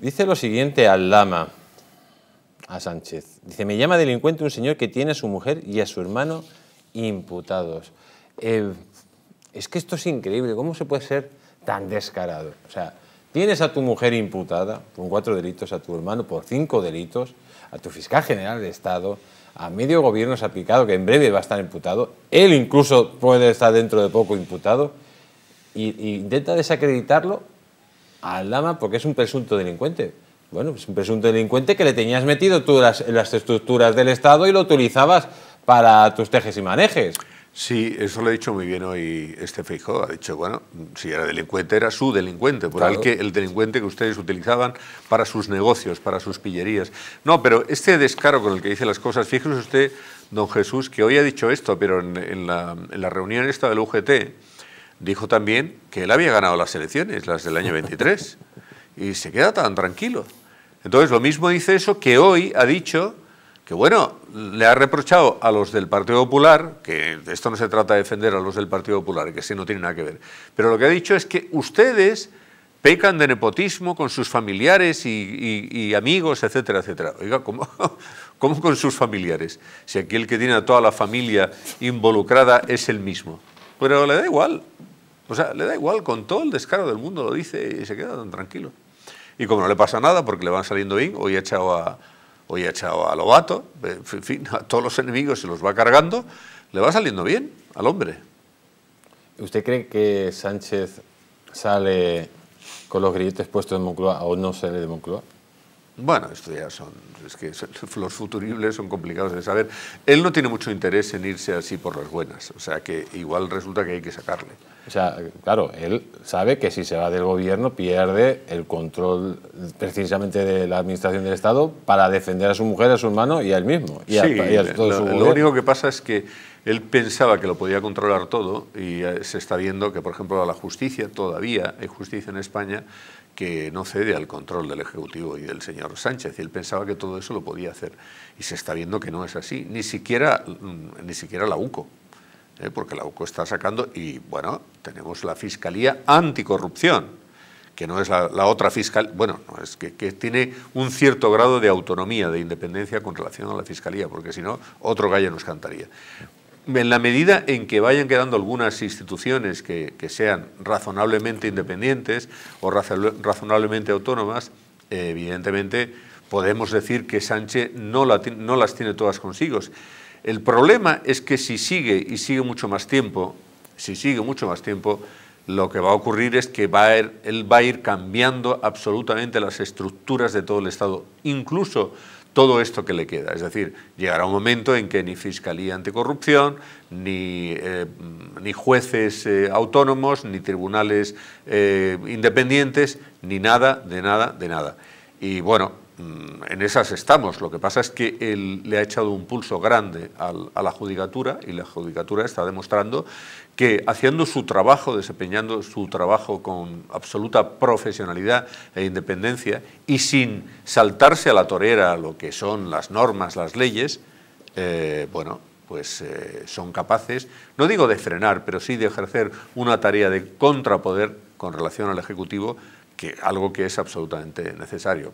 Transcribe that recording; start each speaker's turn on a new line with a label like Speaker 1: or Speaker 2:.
Speaker 1: Dice lo siguiente al Lama, a Sánchez. Dice, me llama delincuente un señor que tiene a su mujer y a su hermano imputados. Eh, es que esto es increíble, ¿cómo se puede ser tan descarado? O sea, tienes a tu mujer imputada por cuatro delitos, a tu hermano por cinco delitos, a tu fiscal general de Estado, a medio gobierno se ha aplicado que en breve va a estar imputado, él incluso puede estar dentro de poco imputado, y, intenta desacreditarlo al Lama porque es un presunto delincuente. Bueno, es un presunto delincuente que le tenías metido tú las, las estructuras del Estado y lo utilizabas para tus tejes y manejes. Sí, eso lo ha dicho muy bien hoy
Speaker 2: este Fijo. Ha dicho, bueno, si era delincuente, era su delincuente, por el, que, el delincuente que ustedes utilizaban para sus negocios, para sus pillerías. No, pero este descaro con el que dice las cosas, fíjese usted, don Jesús, que hoy ha dicho esto, pero en, la, en la, reunión esta del UGT, dijo también que él había ganado las elecciones, las del año 23, y se queda tan tranquilo. Entonces, lo mismo dice eso que hoy ha dicho que, bueno, le ha reprochado a los del Partido Popular, que esto no se trata de defender a los del Partido Popular, que sí no tiene nada que ver, pero lo que ha dicho es que ustedes pecan de nepotismo con sus familiares y, amigos, etcétera, etcétera. Oiga, ¿cómo, ¿cómo con sus familiares? Si aquí el que tiene a toda la familia involucrada es el mismo. Pero le da igual, o sea, le da igual, con todo el descaro del mundo lo dice y se queda tan tranquilo. Y como no le pasa nada, porque le van saliendo bien, hoy ha echado a, hoy ha echado a Lobato, en fin, a todos los enemigos se los va cargando, le va saliendo bien al hombre.
Speaker 1: ¿Usted cree que Sánchez sale con los grilletes puestos en Moncloa o no sale de Moncloa? Bueno, esto ya son, es que los futuribles son complicados
Speaker 2: de saber. Él no tiene mucho interés en irse así por las buenas, o sea que igual resulta que hay que
Speaker 1: sacarle. O sea, claro, él sabe que si se va del gobierno pierde el control precisamente de la administración del Estado para defender a su mujer, a su hermano y a él mismo. Y sí, y todo lo, lo único
Speaker 2: que pasa es que él pensaba que lo podía controlar todo y eh, se está viendo que, por ejemplo, a la justicia todavía, hay justicia en España, que no cede al control del Ejecutivo y del señor Sánchez. Y él pensaba que todo eso lo podía hacer. Y se está viendo que no es así. Ni siquiera, mm, ni siquiera la UCO. ¿eh? Porque la UCO está sacando... Y bueno, tenemos la Fiscalía Anticorrupción que no es la, otra fiscal, bueno, es que, que, tiene un cierto grado de autonomía, de independencia con relación a la fiscalía, porque si no, otro gallo nos cantaría en la medida en que vayan quedando algunas instituciones que, sean razonablemente independientes o razonablemente autónomas, evidentemente podemos decir que Sánchez no, las tiene todas consigo. El problema es que si sigue y sigue mucho más tiempo, si sigue mucho más tiempo, lo que va a ocurrir es que va a ir, er, él va a ir cambiando absolutamente las estructuras de todo el Estado, incluso todo esto que le queda. Es decir, llegará un momento en que ni Fiscalía Anticorrupción, ni, eh, jueces eh, autónomos, ni tribunales eh, independientes, ni nada, de nada, de nada. Y bueno, Mm, en esas estamos. Lo que pasa es que él le ha echado un pulso grande a la judicatura y la judicatura está demostrando que haciendo su trabajo, desempeñando su trabajo con absoluta profesionalidad e independencia y sin saltarse a la torera lo que son las normas, las leyes, eh, bueno, pues eh, son capaces, no digo de frenar, pero sí de ejercer una tarea de contrapoder con relación al Ejecutivo, que algo que es absolutamente necesario.